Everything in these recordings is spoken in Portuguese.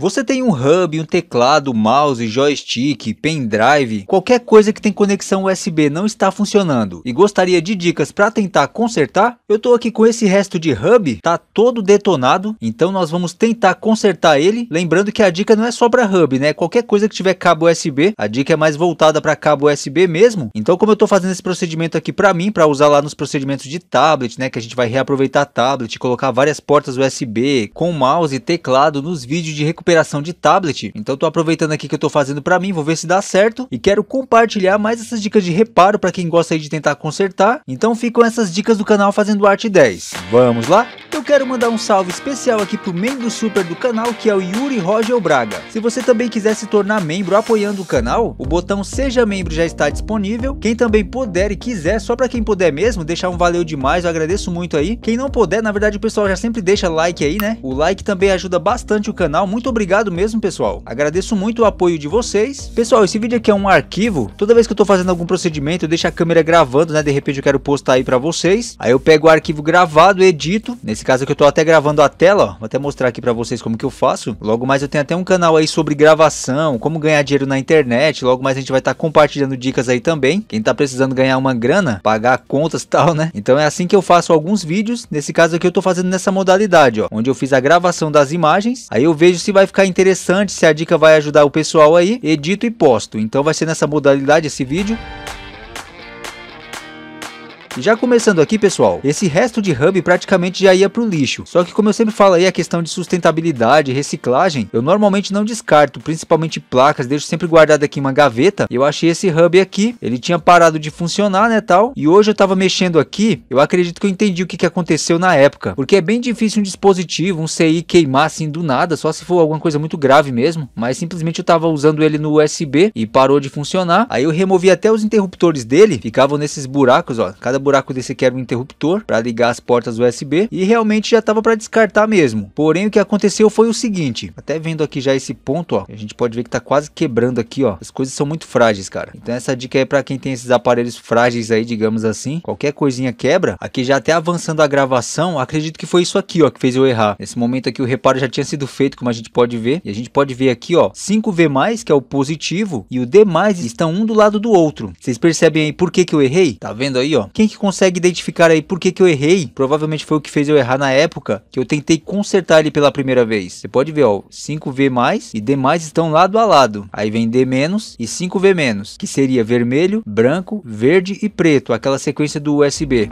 Você tem um hub, um teclado, mouse, joystick, pendrive, qualquer coisa que tem conexão USB não está funcionando e gostaria de dicas para tentar consertar? Eu estou aqui com esse resto de hub, tá todo detonado, então nós vamos tentar consertar ele, lembrando que a dica não é só para hub, né? Qualquer coisa que tiver cabo USB, a dica é mais voltada para cabo USB mesmo. Então como eu estou fazendo esse procedimento aqui para mim, para usar lá nos procedimentos de tablet, né, que a gente vai reaproveitar tablet, colocar várias portas USB com mouse e teclado nos vídeos de recuperação recuperação de tablet. Então tô aproveitando aqui que eu tô fazendo para mim, vou ver se dá certo e quero compartilhar mais essas dicas de reparo para quem gosta de tentar consertar. Então ficam essas dicas do canal Fazendo Arte 10. Vamos lá? Eu quero mandar um salve especial aqui pro membro super do canal, que é o Yuri Rogel Braga. Se você também quiser se tornar membro apoiando o canal, o botão Seja Membro já está disponível. Quem também puder e quiser, só para quem puder mesmo, deixar um valeu demais, eu agradeço muito aí. Quem não puder, na verdade o pessoal já sempre deixa like aí, né? O like também ajuda bastante o canal, muito obrigado mesmo, pessoal. Agradeço muito o apoio de vocês. Pessoal, esse vídeo aqui é um arquivo. Toda vez que eu tô fazendo algum procedimento, eu deixo a câmera gravando, né? De repente eu quero postar aí para vocês. Aí eu pego o arquivo gravado, edito. Nesse caso que eu tô até gravando a tela, ó. Vou até mostrar aqui para vocês como que eu faço. Logo mais eu tenho até um canal aí sobre gravação, como ganhar dinheiro na internet. Logo mais a gente vai estar tá compartilhando dicas aí também. Quem tá precisando ganhar uma grana, pagar contas e tal, né? Então é assim que eu faço alguns vídeos. Nesse caso aqui eu tô fazendo nessa modalidade, ó. Onde eu fiz a gravação das imagens. Aí eu vejo se vai ficar interessante, se a dica vai ajudar o pessoal aí. Edito e posto. Então vai ser nessa modalidade esse vídeo. Já começando aqui, pessoal, esse resto de hub praticamente já ia pro lixo. Só que como eu sempre falo aí, a questão de sustentabilidade, reciclagem, eu normalmente não descarto, principalmente placas, deixo sempre guardado aqui uma gaveta. Eu achei esse hub aqui, ele tinha parado de funcionar, né, tal, e hoje eu tava mexendo aqui, eu acredito que eu entendi o que, que aconteceu na época, porque é bem difícil um dispositivo, um CI queimar assim do nada, só se for alguma coisa muito grave mesmo, mas simplesmente eu tava usando ele no USB e parou de funcionar, aí eu removi até os interruptores dele, ficavam nesses buracos, ó, cada buraco buraco desse quebra interruptor para ligar as portas USB e realmente já estava para descartar mesmo. Porém o que aconteceu foi o seguinte, até vendo aqui já esse ponto, ó, a gente pode ver que está quase quebrando aqui, ó. As coisas são muito frágeis, cara. Então essa dica é para quem tem esses aparelhos frágeis aí, digamos assim. Qualquer coisinha quebra. Aqui já até avançando a gravação, acredito que foi isso aqui, ó, que fez eu errar. Nesse momento aqui o reparo já tinha sido feito, como a gente pode ver. E a gente pode ver aqui, ó, 5V+, que é o positivo, e o D+, estão um do lado do outro. Vocês percebem aí por que que eu errei? Tá vendo aí, ó? Quem que consegue identificar aí por que, que eu errei, provavelmente foi o que fez eu errar na época, que eu tentei consertar ele pela primeira vez. Você pode ver, ó, 5V mais e D mais estão lado a lado. Aí vem D menos e 5V menos, que seria vermelho, branco, verde e preto, aquela sequência do USB.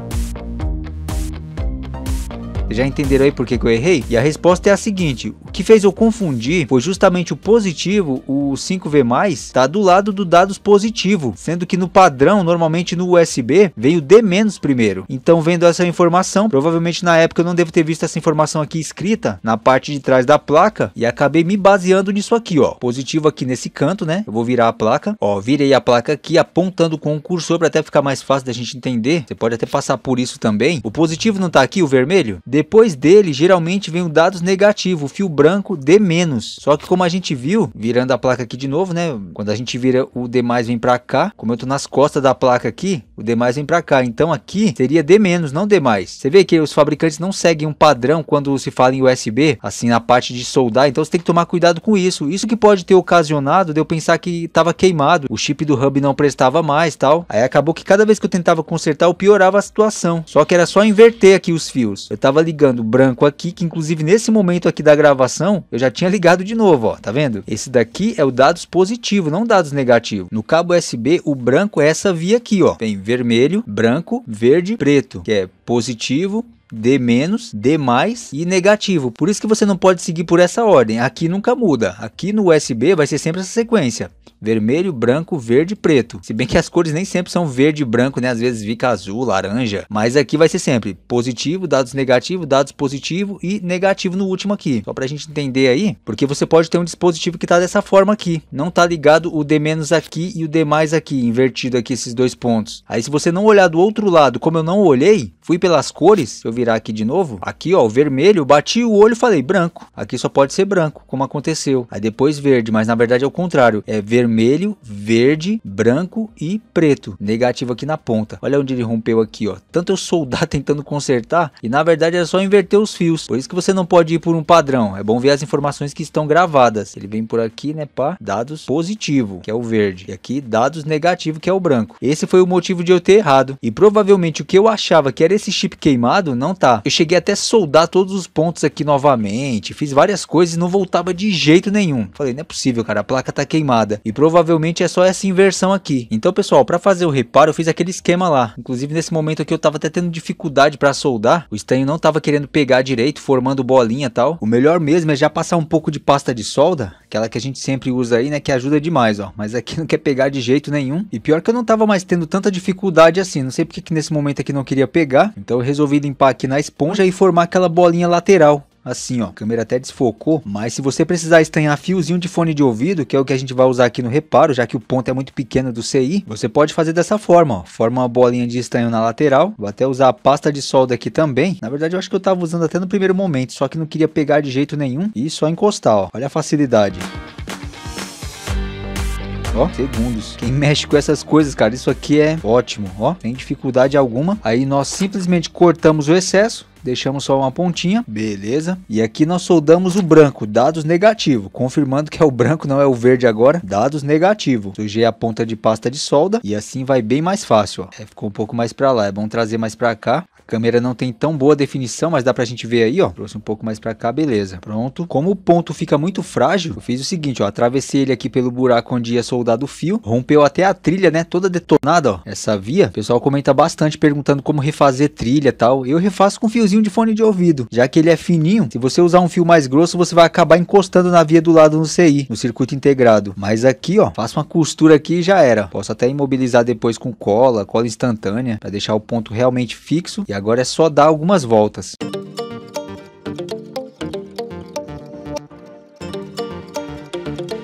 Já entenderam aí por que, que eu errei? E a resposta é a seguinte: o que fez eu confundir foi justamente o positivo, o 5V, está do lado do dados positivo, sendo que no padrão, normalmente no USB, veio D- primeiro. Então, vendo essa informação, provavelmente na época eu não devo ter visto essa informação aqui escrita na parte de trás da placa e acabei me baseando nisso aqui, ó. Positivo aqui nesse canto, né? Eu vou virar a placa, ó, virei a placa aqui apontando com o cursor para até ficar mais fácil da gente entender. Você pode até passar por isso também. O positivo não tá aqui, o vermelho? D depois dele, geralmente vem o um dados negativo, o fio branco D-. Só que como a gente viu, virando a placa aqui de novo, né? Quando a gente vira o D+, vem para cá. Como eu tô nas costas da placa aqui, o D+, vem para cá. Então aqui seria D-, não D+. Você vê que os fabricantes não seguem um padrão quando se fala em USB, assim, na parte de soldar. Então você tem que tomar cuidado com isso. Isso que pode ter ocasionado de eu pensar que estava queimado, o chip do hub não prestava mais tal. Aí acabou que cada vez que eu tentava consertar, eu piorava a situação. Só que era só inverter aqui os fios. Eu tava ligando branco aqui, que inclusive nesse momento aqui da gravação, eu já tinha ligado de novo, ó, tá vendo? Esse daqui é o dados positivo, não dados negativo. No cabo USB, o branco é essa via aqui, ó. Tem vermelho, branco, verde, preto, que é positivo, D menos, D mais e negativo. Por isso que você não pode seguir por essa ordem. Aqui nunca muda. Aqui no USB vai ser sempre essa sequência vermelho, branco, verde e preto. Se bem que as cores nem sempre são verde e branco, né? Às vezes fica azul, laranja, mas aqui vai ser sempre positivo, dados negativo, dados positivo e negativo no último aqui. Só pra gente entender aí, porque você pode ter um dispositivo que tá dessa forma aqui. Não tá ligado o D- aqui e o D mais aqui, invertido aqui esses dois pontos. Aí se você não olhar do outro lado, como eu não olhei, fui pelas cores, se eu virar aqui de novo, aqui ó, o vermelho, bati o olho e falei branco. Aqui só pode ser branco, como aconteceu. Aí depois verde, mas na verdade é o contrário, é vermelho vermelho, verde, branco e preto, negativo aqui na ponta. Olha onde ele rompeu aqui, ó. Tanto eu soldar tentando consertar e na verdade é só inverter os fios. Por isso que você não pode ir por um padrão. É bom ver as informações que estão gravadas. Ele vem por aqui, né, pá? Dados positivo, que é o verde. E aqui dados negativo, que é o branco. Esse foi o motivo de eu ter errado. E provavelmente o que eu achava que era esse chip queimado, não tá. Eu cheguei até soldar todos os pontos aqui novamente, fiz várias coisas e não voltava de jeito nenhum. Falei, não é possível, cara, a placa tá queimada. E Provavelmente é só essa inversão aqui. Então, pessoal, para fazer o reparo, eu fiz aquele esquema lá. Inclusive, nesse momento aqui, eu tava até tendo dificuldade para soldar. O estanho não tava querendo pegar direito, formando bolinha e tal. O melhor mesmo é já passar um pouco de pasta de solda, aquela que a gente sempre usa aí, né, que ajuda demais, ó. Mas aqui não quer pegar de jeito nenhum. E pior que eu não tava mais tendo tanta dificuldade assim. Não sei porque que nesse momento aqui não queria pegar. Então, eu resolvi limpar aqui na esponja e formar aquela bolinha lateral assim ó, a câmera até desfocou, mas se você precisar estanhar fiozinho de fone de ouvido, que é o que a gente vai usar aqui no reparo, já que o ponto é muito pequeno do CI, você pode fazer dessa forma ó, forma uma bolinha de estanho na lateral, vou até usar a pasta de solda aqui também, na verdade eu acho que eu tava usando até no primeiro momento, só que não queria pegar de jeito nenhum e só encostar ó, olha a facilidade. Ó, segundos. Quem mexe com essas coisas, cara, isso aqui é ótimo, ó. Sem dificuldade alguma. Aí nós simplesmente cortamos o excesso deixamos só uma pontinha, beleza. E aqui nós soldamos o branco, dados negativo, confirmando que é o branco, não é o verde agora, dados negativo. Sujei a ponta de pasta de solda e assim vai bem mais fácil, ó. É, ficou um pouco mais para lá, é bom trazer mais para cá câmera não tem tão boa definição, mas dá pra gente ver aí, ó. Trouxe um pouco mais pra cá, beleza. Pronto. Como o ponto fica muito frágil, eu fiz o seguinte, ó. Atravessei ele aqui pelo buraco onde ia soldado o fio. Rompeu até a trilha, né? Toda detonada, ó. Essa via. O pessoal comenta bastante perguntando como refazer trilha e tal. Eu refaço com fiozinho de fone de ouvido. Já que ele é fininho, se você usar um fio mais grosso, você vai acabar encostando na via do lado no CI, no circuito integrado. Mas aqui, ó. Faço uma costura aqui e já era. Posso até imobilizar depois com cola, cola instantânea, pra deixar o ponto realmente fixo. E agora é só dar algumas voltas.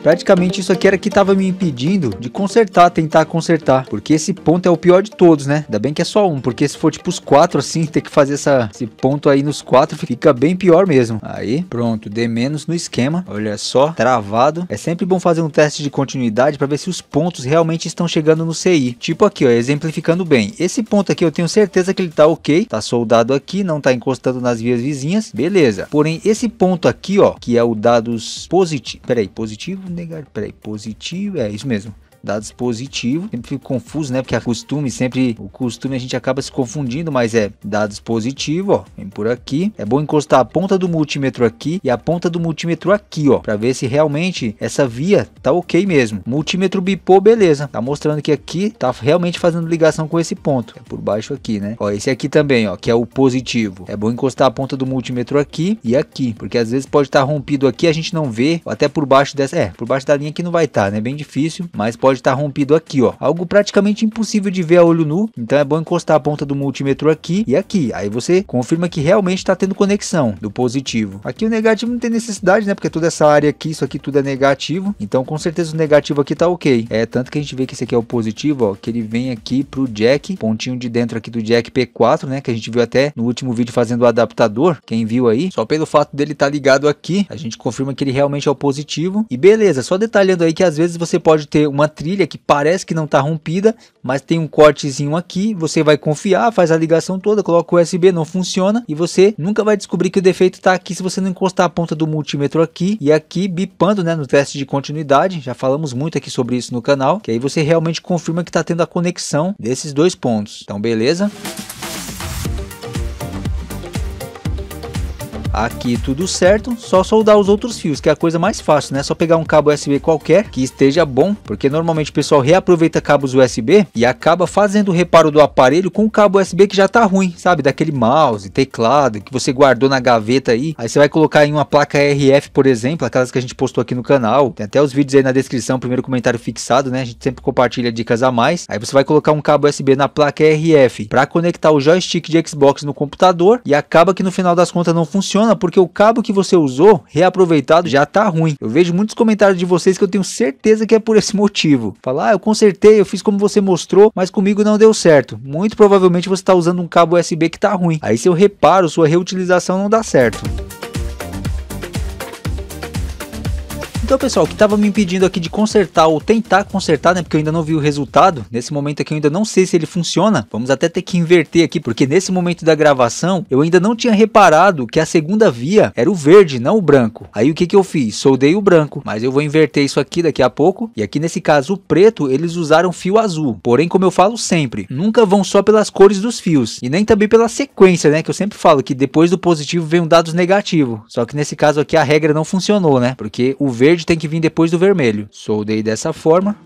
Praticamente isso aqui era que estava me impedindo de consertar, tentar consertar. Porque esse ponto é o pior de todos, né? Ainda bem que é só um, porque se for tipo os quatro assim, ter que fazer essa, esse ponto aí nos quatro fica bem pior mesmo. Aí, pronto, D- no esquema. Olha só, travado. É sempre bom fazer um teste de continuidade para ver se os pontos realmente estão chegando no CI. Tipo aqui, ó, exemplificando bem. Esse ponto aqui eu tenho certeza que ele tá ok, tá soldado aqui, não tá encostando nas vias vizinhas, beleza. Porém, esse ponto aqui, ó, que é o dados positivo, peraí, positivo? para Peraí, positivo. É isso mesmo dados positivo. Sempre fico confuso, né? Porque a costume, sempre o costume a gente acaba se confundindo, mas é dados positivo, ó. Vem por aqui. É bom encostar a ponta do multímetro aqui e a ponta do multímetro aqui, ó, para ver se realmente essa via tá ok mesmo. Multímetro bipô, beleza. Tá mostrando que aqui tá realmente fazendo ligação com esse ponto. É por baixo aqui, né? Ó, esse aqui também, ó, que é o positivo. É bom encostar a ponta do multímetro aqui e aqui, porque às vezes pode estar tá rompido aqui, a gente não vê, até por baixo dessa, é, por baixo da linha que não vai estar, tá, né? Bem difícil, mas pode pode estar tá rompido aqui, ó. Algo praticamente impossível de ver a olho nu. Então é bom encostar a ponta do multímetro aqui e aqui. Aí você confirma que realmente está tendo conexão do positivo. Aqui o negativo não tem necessidade, né? Porque toda essa área aqui, isso aqui tudo é negativo. Então com certeza o negativo aqui tá ok. É tanto que a gente vê que esse aqui é o positivo, ó. Que ele vem aqui pro jack, pontinho de dentro aqui do jack P4, né? Que a gente viu até no último vídeo fazendo o adaptador. Quem viu aí, só pelo fato dele estar tá ligado aqui, a gente confirma que ele realmente é o positivo. E beleza, só detalhando aí que às vezes você pode ter uma trilha que parece que não está rompida, mas tem um cortezinho aqui, você vai confiar, faz a ligação toda, coloca o USB, não funciona e você nunca vai descobrir que o defeito está aqui se você não encostar a ponta do multímetro aqui e aqui bipando né, no teste de continuidade, já falamos muito aqui sobre isso no canal, que aí você realmente confirma que está tendo a conexão desses dois pontos, então beleza? Aqui tudo certo, só soldar os outros fios, que é a coisa mais fácil, né? Só pegar um cabo USB qualquer que esteja bom, porque normalmente o pessoal reaproveita cabos USB e acaba fazendo o reparo do aparelho com o cabo USB que já tá ruim, sabe? Daquele mouse, teclado que você guardou na gaveta aí. Aí você vai colocar em uma placa RF, por exemplo, aquelas que a gente postou aqui no canal. Tem até os vídeos aí na descrição, primeiro comentário fixado, né? A gente sempre compartilha dicas a mais. Aí você vai colocar um cabo USB na placa RF para conectar o joystick de Xbox no computador e acaba que no final das contas não funciona funciona porque o cabo que você usou, reaproveitado, já tá ruim. Eu vejo muitos comentários de vocês que eu tenho certeza que é por esse motivo. Falar, ah, eu consertei, eu fiz como você mostrou, mas comigo não deu certo. Muito provavelmente você está usando um cabo USB que tá ruim. Aí seu reparo, sua reutilização não dá certo. Então, pessoal, o que estava me impedindo aqui de consertar ou tentar consertar, né? Porque eu ainda não vi o resultado. Nesse momento aqui eu ainda não sei se ele funciona. Vamos até ter que inverter aqui, porque nesse momento da gravação eu ainda não tinha reparado que a segunda via era o verde, não o branco. Aí o que, que eu fiz? Soldei o branco, mas eu vou inverter isso aqui daqui a pouco. E aqui nesse caso o preto, eles usaram fio azul. Porém, como eu falo sempre, nunca vão só pelas cores dos fios e nem também pela sequência, né? Que eu sempre falo que depois do positivo vem um dado negativo. Só que nesse caso aqui a regra não funcionou, né? Porque o verde verde tem que vir depois do vermelho. Soldei dessa forma.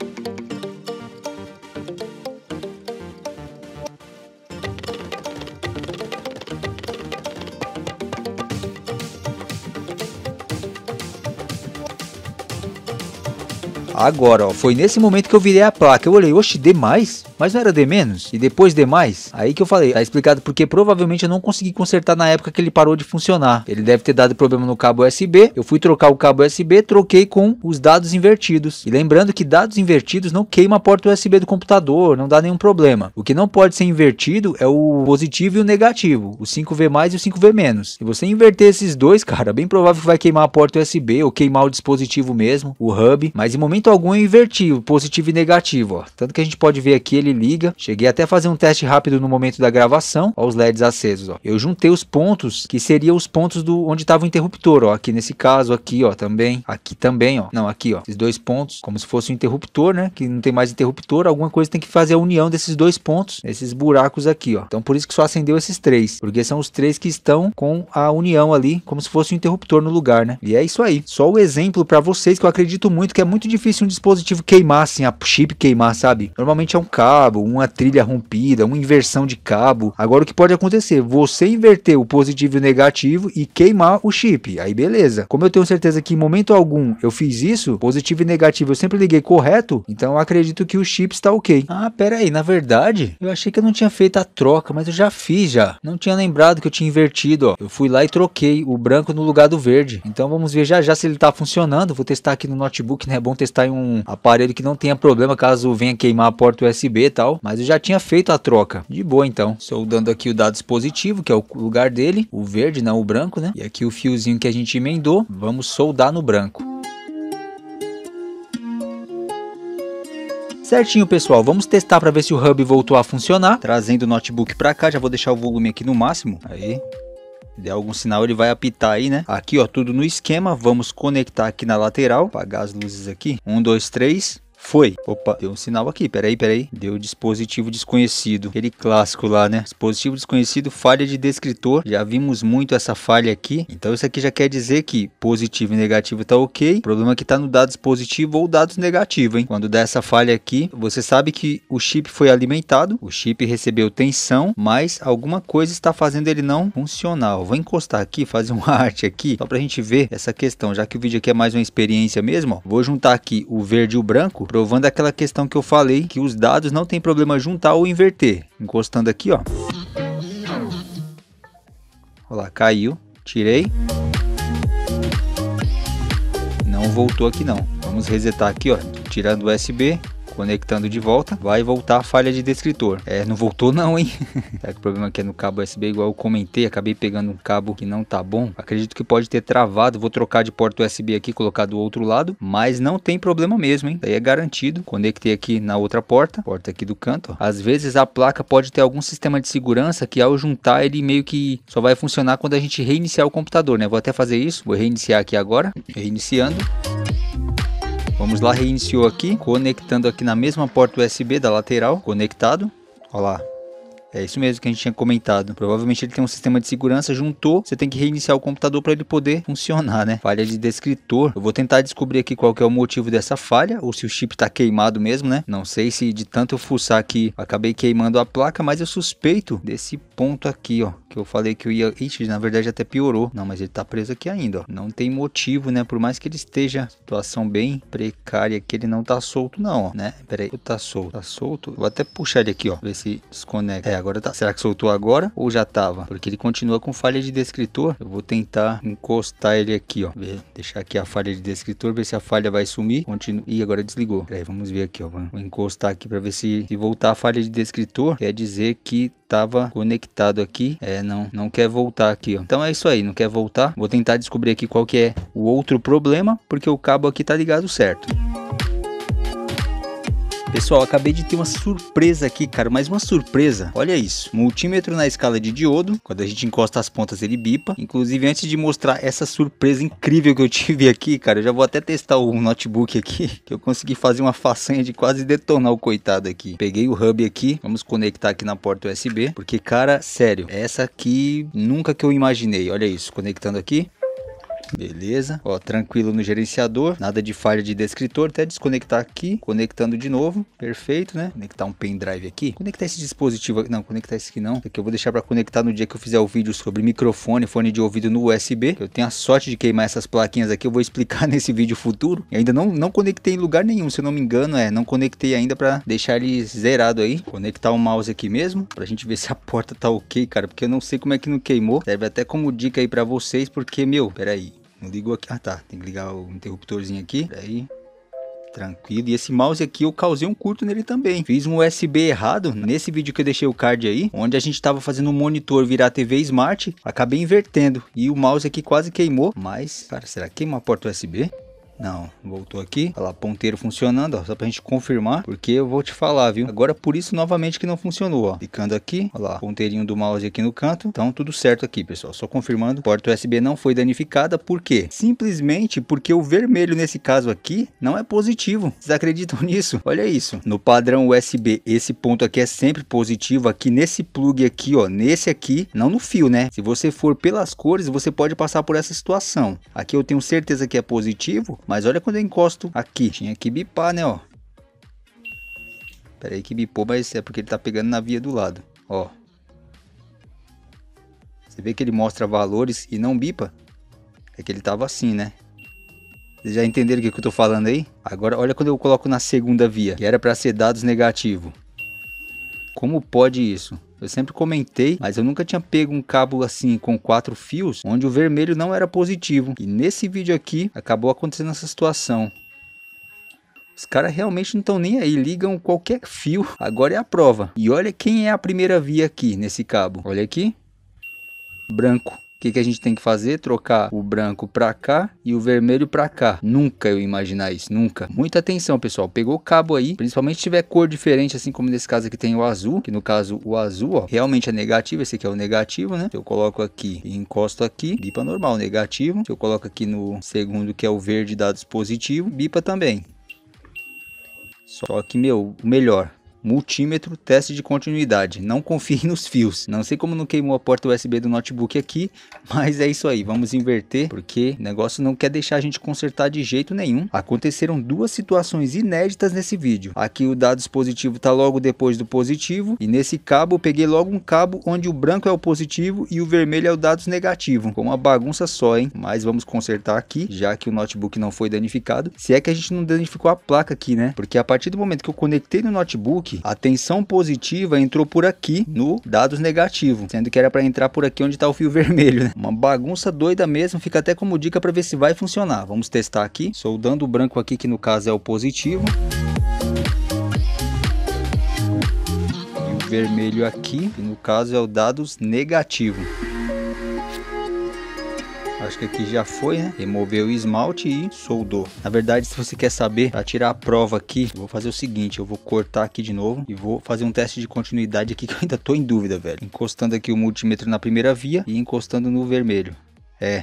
Agora, ó, foi nesse momento que eu virei a placa. Eu olhei, oxe, demais? Mas não era de menos? E depois de mais? Aí que eu falei, tá explicado porque provavelmente eu não consegui consertar na época que ele parou de funcionar. Ele deve ter dado problema no cabo USB. Eu fui trocar o cabo USB, troquei com os dados invertidos. E lembrando que dados invertidos não queima a porta USB do computador, não dá nenhum problema. O que não pode ser invertido é o positivo e o negativo, o 5V mais e o 5V menos. Se você inverter esses dois, cara, bem provável que vai queimar a porta USB ou queimar o dispositivo mesmo, o hub. Mas em momento algum eu inverti o positivo e negativo, ó. Tanto que a gente pode ver aqui ele ele liga. Cheguei até a fazer um teste rápido no momento da gravação. Olha os LEDs acesos, ó. Eu juntei os pontos que seriam os pontos do onde estava o interruptor, ó. Aqui nesse caso, aqui, ó, também. Aqui também, ó. Não, aqui, ó. Esses dois pontos, como se fosse um interruptor, né? Que não tem mais interruptor. Alguma coisa tem que fazer a união desses dois pontos, esses buracos aqui, ó. Então, por isso que só acendeu esses três. Porque são os três que estão com a união ali, como se fosse um interruptor no lugar, né? E é isso aí. Só o exemplo para vocês que eu acredito muito que é muito difícil um dispositivo queimar, assim, a chip queimar, sabe? Normalmente é um cabo cabo, uma trilha rompida, uma inversão de cabo. Agora o que pode acontecer? Você inverter o positivo e o negativo e queimar o chip. Aí beleza. Como eu tenho certeza que em momento algum eu fiz isso, positivo e negativo eu sempre liguei correto, então eu acredito que o chip está ok. Ah, pera aí, na verdade, eu achei que eu não tinha feito a troca, mas eu já fiz já. Não tinha lembrado que eu tinha invertido, ó. Eu fui lá e troquei o branco no lugar do verde. Então vamos ver já já se ele está funcionando. Vou testar aqui no notebook, né? É bom testar em um aparelho que não tenha problema caso venha queimar a porta USB, e tal, mas eu já tinha feito a troca. De boa então. Estou dando aqui o dados positivo, que é o lugar dele, o verde, não o branco, né? E aqui o fiozinho que a gente emendou, vamos soldar no branco. Certinho, pessoal. Vamos testar para ver se o hub voltou a funcionar. Trazendo o notebook para cá, já vou deixar o volume aqui no máximo. Aí. Se der algum sinal, ele vai apitar aí, né? Aqui, ó, tudo no esquema. Vamos conectar aqui na lateral. Apagar as luzes aqui. Um, dois, três. Foi. Opa, deu um sinal aqui. Peraí, peraí. Deu dispositivo desconhecido. Aquele clássico lá, né? Dispositivo desconhecido, falha de descritor. Já vimos muito essa falha aqui. Então isso aqui já quer dizer que positivo e negativo tá ok. O problema é que tá no dados positivo ou dados negativo, hein? Quando dá essa falha aqui, você sabe que o chip foi alimentado. O chip recebeu tensão, mas alguma coisa está fazendo ele não funcionar. Eu vou encostar aqui, fazer uma arte aqui, só pra gente ver essa questão. Já que o vídeo aqui é mais uma experiência mesmo, ó. Vou juntar aqui o verde e o branco provando é aquela questão que eu falei, que os dados não tem problema juntar ou inverter. Encostando aqui, ó. Olha lá, caiu. Tirei. Não voltou aqui não. Vamos resetar aqui, ó, tirando o USB Conectando de volta, vai voltar a falha de descritor. É, não voltou não, hein? É, é que o problema aqui é no cabo USB, igual eu comentei, acabei pegando um cabo que não tá bom. Acredito que pode ter travado, vou trocar de porta USB aqui, colocar do outro lado, mas não tem problema mesmo, hein? Daí é garantido. Conectei aqui na outra porta, porta aqui do canto. Ó. Às vezes a placa pode ter algum sistema de segurança que ao juntar ele meio que só vai funcionar quando a gente reiniciar o computador, né? Vou até fazer isso, vou reiniciar aqui agora, reiniciando. Vamos lá, reiniciou aqui, conectando aqui na mesma porta USB da lateral, conectado. Olha lá, é isso mesmo que a gente tinha comentado. Provavelmente ele tem um sistema de segurança, juntou, você tem que reiniciar o computador para ele poder funcionar, né? Falha de descritor. Eu vou tentar descobrir aqui qual que é o motivo dessa falha, ou se o chip tá queimado mesmo, né? Não sei se de tanto eu fuçar aqui, acabei queimando a placa, mas eu suspeito desse ponto aqui, ó, que eu falei que eu ia... Ixi, na verdade até piorou. Não, mas ele tá preso aqui ainda, ó. Não tem motivo, né? Por mais que ele esteja situação bem precária que ele não tá solto não, ó, né? Pera aí, tá solto, tá solto. Vou até puxar ele aqui, ó, ver se desconecta. É, agora agora tá. Será que soltou agora ou já tava? Porque ele continua com falha de descritor. Eu vou tentar encostar ele aqui, ó. Ver, deixar aqui a falha de descritor, ver se a falha vai sumir. Continua. Ih, agora desligou. Peraí, vamos ver aqui, ó. Vou encostar aqui para ver se, se voltar a falha de descritor. Quer dizer que estava conectado aqui. É, não, não quer voltar aqui, ó. Então é isso aí, não quer voltar. Vou tentar descobrir aqui qual que é o outro problema, porque o cabo aqui tá ligado certo. Pessoal, acabei de ter uma surpresa aqui, cara, mais uma surpresa. Olha isso, multímetro na escala de diodo, quando a gente encosta as pontas ele bipa. Inclusive, antes de mostrar essa surpresa incrível que eu tive aqui, cara, eu já vou até testar o notebook aqui, que eu consegui fazer uma façanha de quase detonar o coitado aqui. Peguei o hub aqui, vamos conectar aqui na porta USB, porque, cara, sério, essa aqui nunca que eu imaginei. Olha isso, conectando aqui. Beleza. Ó, tranquilo no gerenciador. Nada de falha de descritor. Até desconectar aqui. Conectando de novo. Perfeito, né? Conectar um pendrive aqui. Conectar esse dispositivo aqui. Não, conectar esse aqui não. Esse aqui eu vou deixar para conectar no dia que eu fizer o vídeo sobre microfone, fone de ouvido no USB. Eu tenho a sorte de queimar essas plaquinhas aqui. Eu vou explicar nesse vídeo futuro. E ainda não, não conectei em lugar nenhum, se eu não me engano. É, não conectei ainda para deixar ele zerado aí. Conectar o mouse aqui mesmo. Pra gente ver se a porta tá ok, cara. Porque eu não sei como é que não queimou. Serve até como dica aí para vocês. Porque, meu, peraí. Não ligou aqui. Ah tá, tem que ligar o interruptorzinho aqui. Daí tranquilo. E esse mouse aqui eu causei um curto nele também. Fiz um USB errado nesse vídeo que eu deixei o card aí, onde a gente estava fazendo um monitor virar TV Smart, acabei invertendo e o mouse aqui quase queimou. Mas, cara, será que queima a porta USB? Não, voltou aqui. Olha tá lá, ponteiro funcionando, ó, só pra gente confirmar, porque eu vou te falar, viu? Agora, por isso, novamente, que não funcionou, ó. Clicando aqui, olha lá, ponteirinho do mouse aqui no canto. Então, tudo certo aqui, pessoal. Só confirmando, porta USB não foi danificada, por quê? Simplesmente porque o vermelho, nesse caso aqui, não é positivo. Vocês acreditam nisso? Olha isso. No padrão USB, esse ponto aqui é sempre positivo. Aqui nesse plug aqui, ó, nesse aqui, não no fio, né? Se você for pelas cores, você pode passar por essa situação. Aqui eu tenho certeza que é positivo, mas olha quando eu encosto aqui. Tinha que bipar, né, ó. Pera aí que bipou, mas é porque ele tá pegando na via do lado, ó. Você vê que ele mostra valores e não bipa? É que ele tava assim, né? Vocês já entenderam o que, que eu tô falando aí? Agora olha quando eu coloco na segunda via, que era para ser dados negativo. Como pode isso? Eu sempre comentei, mas eu nunca tinha pego um cabo assim com quatro fios, onde o vermelho não era positivo. E nesse vídeo aqui, acabou acontecendo essa situação. Os caras realmente não estão nem aí, ligam qualquer fio. Agora é a prova. E olha quem é a primeira via aqui nesse cabo. Olha aqui. Branco. O que, que a gente tem que fazer? Trocar o branco para cá e o vermelho para cá. Nunca eu imaginar isso, nunca. Muita atenção, pessoal. Pegou o cabo aí, principalmente se tiver cor diferente, assim como nesse caso aqui tem o azul, que no caso o azul, ó, realmente é negativo, esse aqui é o negativo, né? Se eu coloco aqui e encosto aqui, bipa normal, negativo. Se eu coloco aqui no segundo, que é o verde, dados positivo, bipa também. Só que, meu, melhor, multímetro, teste de continuidade. Não confie nos fios. Não sei como não queimou a porta USB do notebook aqui, mas é isso aí. Vamos inverter, porque o negócio não quer deixar a gente consertar de jeito nenhum. Aconteceram duas situações inéditas nesse vídeo. Aqui o dados positivo está logo depois do positivo, e nesse cabo eu peguei logo um cabo onde o branco é o positivo e o vermelho é o dados negativo. Com uma bagunça só, hein? Mas vamos consertar aqui, já que o notebook não foi danificado. Se é que a gente não danificou a placa aqui, né? Porque a partir do momento que eu conectei no notebook, a tensão positiva entrou por aqui no dados negativo, sendo que era para entrar por aqui onde está o fio vermelho. Né? Uma bagunça doida mesmo, fica até como dica para ver se vai funcionar. Vamos testar aqui, soldando o branco aqui, que no caso é o positivo. E o vermelho aqui, que no caso é o dados negativo. Acho que aqui já foi, né? Removeu o esmalte e soldou. Na verdade, se você quer saber, para tirar a prova aqui, eu vou fazer o seguinte, eu vou cortar aqui de novo e vou fazer um teste de continuidade aqui que eu ainda tô em dúvida, velho. Encostando aqui o multímetro na primeira via e encostando no vermelho. É,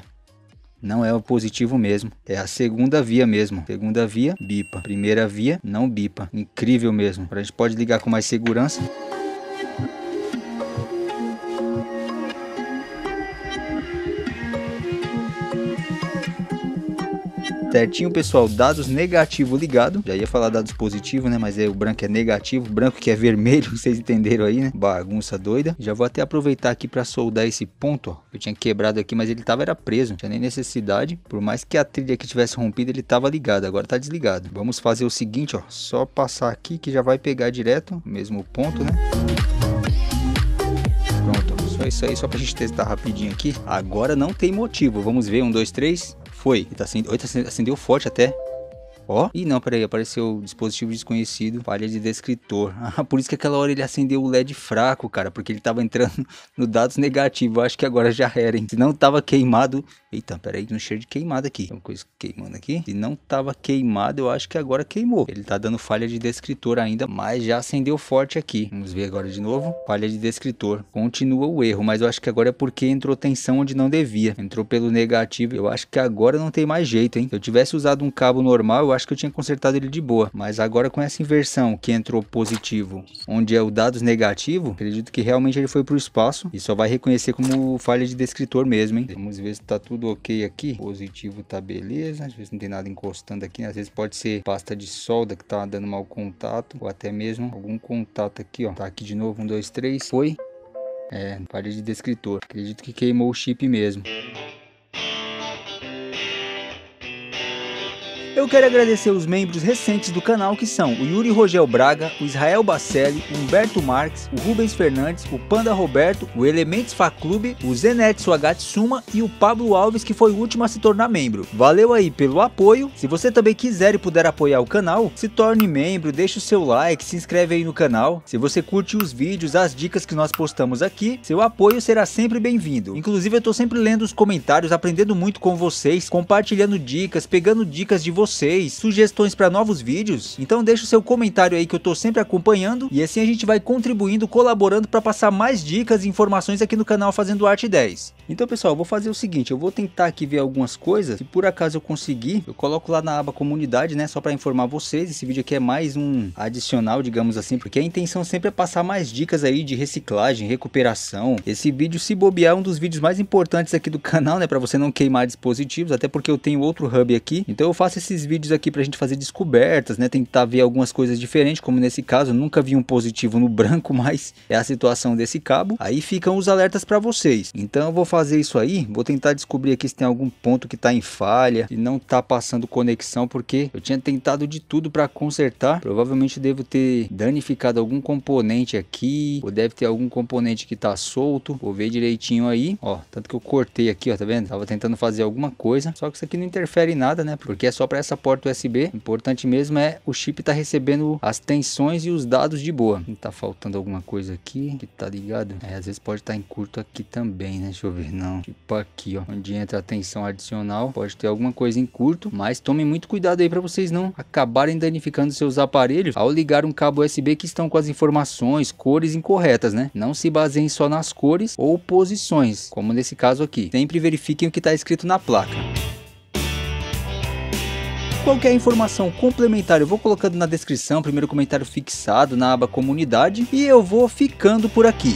não é o positivo mesmo. É a segunda via mesmo. Segunda via, bipa. Primeira via, não bipa. Incrível mesmo. Agora a gente pode ligar com mais segurança. certinho, pessoal. Dados negativo ligado. Já ia falar dados positivo, né? Mas aí é, o branco é negativo, branco que é vermelho, vocês entenderam aí, né? Bagunça doida. Já vou até aproveitar aqui para soldar esse ponto, ó. Eu tinha quebrado aqui, mas ele tava era preso, não tinha nem necessidade. Por mais que a trilha que tivesse rompido, ele tava ligado, agora tá desligado. Vamos fazer o seguinte, ó, só passar aqui que já vai pegar direto, mesmo ponto, né? Pronto, só isso aí, só pra gente testar rapidinho aqui. Agora não tem motivo, vamos ver, um, dois, três... Foi. Então, acendeu, acendeu forte até. Ó. Oh. E não, peraí, apareceu dispositivo desconhecido, falha de descritor. Ah, por isso que aquela hora ele acendeu o LED fraco, cara, porque ele tava entrando no dados negativo. Acho que agora já era, hein? Se não tava queimado. Eita, peraí, tem um cheiro de queimado aqui. Tem uma coisa queimando aqui. Se não tava queimado, eu acho que agora queimou. Ele tá dando falha de descritor ainda, mas já acendeu forte aqui. Vamos ver agora de novo. Falha de descritor. Continua o erro, mas eu acho que agora é porque entrou tensão onde não devia. Entrou pelo negativo. Eu acho que agora não tem mais jeito, hein? Se eu tivesse usado um cabo normal, eu acho que eu tinha consertado ele de boa. Mas agora com essa inversão que entrou positivo, onde é o dados negativo, acredito que realmente ele foi para o espaço e só vai reconhecer como falha de descritor mesmo, hein? Vamos ver se tá tudo ok aqui. Positivo tá beleza, às vezes não tem nada encostando aqui, né? às vezes pode ser pasta de solda que tá dando mau contato ou até mesmo algum contato aqui, ó. Tá aqui de novo, um, dois, três, foi. É, falha de descritor. Acredito que queimou o chip mesmo. Eu quero agradecer os membros recentes do canal que são o Yuri Rogel Braga, o Israel Bacelli, o Humberto Marques, o Rubens Fernandes, o Panda Roberto, o Elementos Clube, o Zenete Suagatsuma e o Pablo Alves que foi o último a se tornar membro. Valeu aí pelo apoio. Se você também quiser e puder apoiar o canal, se torne membro, deixe o seu like, se inscreve aí no canal. Se você curte os vídeos, as dicas que nós postamos aqui, seu apoio será sempre bem-vindo. Inclusive eu estou sempre lendo os comentários, aprendendo muito com vocês, compartilhando dicas, pegando dicas de vocês vocês, sugestões para novos vídeos. Então deixa o seu comentário aí que eu tô sempre acompanhando e assim a gente vai contribuindo, colaborando para passar mais dicas e informações aqui no canal Fazendo Arte 10. Então pessoal, eu vou fazer o seguinte, eu vou tentar aqui ver algumas coisas, se por acaso eu conseguir, eu coloco lá na aba comunidade, né, só para informar vocês, esse vídeo aqui é mais um adicional, digamos assim, porque a intenção sempre é passar mais dicas aí de reciclagem, recuperação. Esse vídeo, se bobear, é um dos vídeos mais importantes aqui do canal, né, para você não queimar dispositivos, até porque eu tenho outro hub aqui, então eu faço esses vídeos aqui pra gente fazer descobertas, né, tentar ver algumas coisas diferentes, como nesse caso, nunca vi um positivo no branco, mas é a situação desse cabo. Aí ficam os alertas para vocês. Então eu vou fazer isso aí, vou tentar descobrir aqui se tem algum ponto que está em falha e não está passando conexão, porque eu tinha tentado de tudo para consertar. Provavelmente devo ter danificado algum componente aqui, ou deve ter algum componente que está solto. Vou ver direitinho aí, ó, tanto que eu cortei aqui, ó, tá vendo? Tava tentando fazer alguma coisa, só que isso aqui não interfere em nada, né? Porque é só para essa porta USB. O importante mesmo é o chip tá recebendo as tensões e os dados de boa. Tá faltando alguma coisa aqui que tá ligado? É, às vezes pode estar tá em curto aqui também, né? Deixa eu ver. Pois não. Tipo aqui, ó. Onde entra a tensão adicional. Pode ter alguma coisa em curto. Mas tomem muito cuidado aí para vocês não acabarem danificando seus aparelhos ao ligar um cabo USB que estão com as informações, cores incorretas, né? Não se baseiem só nas cores ou posições, como nesse caso aqui. Sempre verifiquem o que está escrito na placa qualquer informação complementar eu vou colocando na descrição, primeiro comentário fixado na aba comunidade e eu vou ficando por aqui.